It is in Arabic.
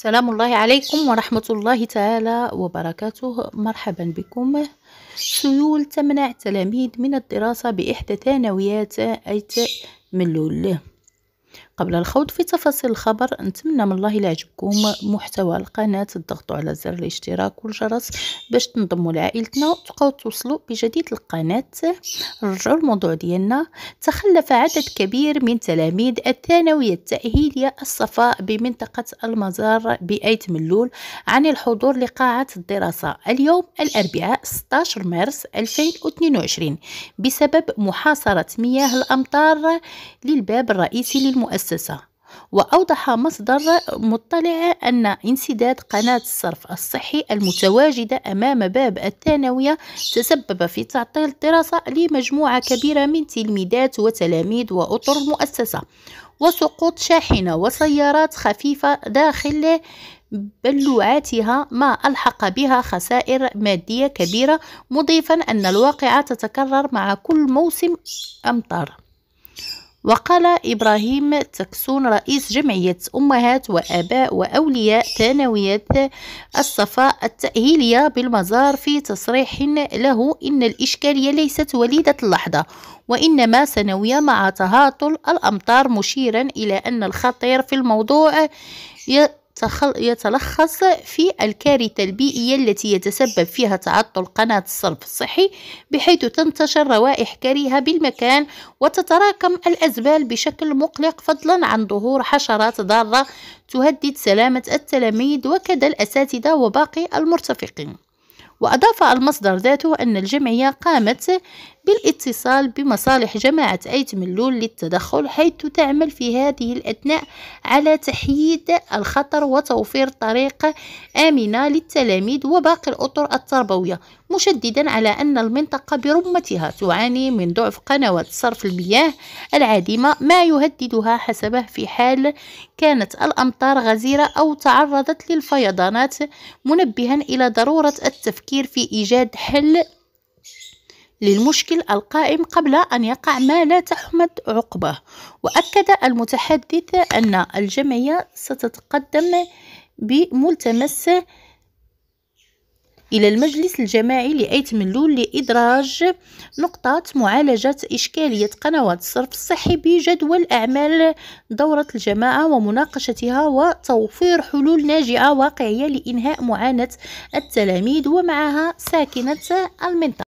سلام الله عليكم ورحمة الله تعالى وبركاته مرحبا بكم سيول تمنع تلاميذ من الدراسة بإحدى ثانويات أيت ملول قبل الخوض في تفاصيل الخبر نتمنى من الله الى عجبكم محتوى القناة تضغطوا على زر الاشتراك والجرس باش تنضموا لعائلتنا وتبقاو توصلوا بجديد القناة نرجعوا الموضوع ديالنا تخلف عدد كبير من تلاميذ الثانوية التأهيلية الصفاء بمنطقة المزار بأيت ملول عن الحضور لقاعة الدراسة اليوم الأربعاء 16 مارس 2022 بسبب محاصرة مياه الأمطار للباب الرئيسي للمؤسسة المؤسسة وأوضح مصدر مطلع أن انسداد قناة الصرف الصحي المتواجدة أمام باب الثانوية تسبب في تعطيل الدراسة لمجموعة كبيرة من تلميذات وتلاميذ وأطر المؤسسة وسقوط شاحنة وسيارات خفيفة داخل بلوعاتها ما ألحق بها خسائر مادية كبيرة مضيفا أن الواقعة تتكرر مع كل موسم أمطار وقال إبراهيم تكسون رئيس جمعية أمهات وآباء وأولياء ثانوية الصفاء التأهيلية بالمزار في تصريح له إن الإشكالية ليست وليدة اللحظة وإنما سنوية مع تهاطل الأمطار مشيرا إلى أن الخطير في الموضوع يتلخص في الكارثة البيئية التي يتسبب فيها تعطل قناة الصرف الصحي بحيث تنتشر روائح كريهة بالمكان وتتراكم الأزبال بشكل مقلق فضلا عن ظهور حشرات ضارة تهدد سلامة التلاميذ وكذا الأساتذة وباقي المرتفقين وأضاف المصدر ذاته أن الجمعية قامت بالاتصال بمصالح جماعة أيت ملول للتدخل حيث تعمل في هذه الأثناء على تحييد الخطر وتوفير طريقة آمنة للتلاميذ وباقي الأطر التربوية مشددا على أن المنطقة برمتها تعاني من ضعف قنوات صرف المياه العادمة ما يهددها حسبه في حال كانت الأمطار غزيرة أو تعرضت للفيضانات منبها إلى ضرورة التفكير في إيجاد حل للمشكل القائم قبل أن يقع ما لا تحمد عقبه وأكد المتحدث أن الجمعية ستتقدم بملتمس إلى المجلس الجماعي لأيت ملول لإدراج نقطة معالجة إشكالية قنوات الصرف الصحي بجدول أعمال دورة الجماعة ومناقشتها وتوفير حلول ناجعة واقعية لإنهاء معاناة التلاميذ ومعها ساكنة المنطقة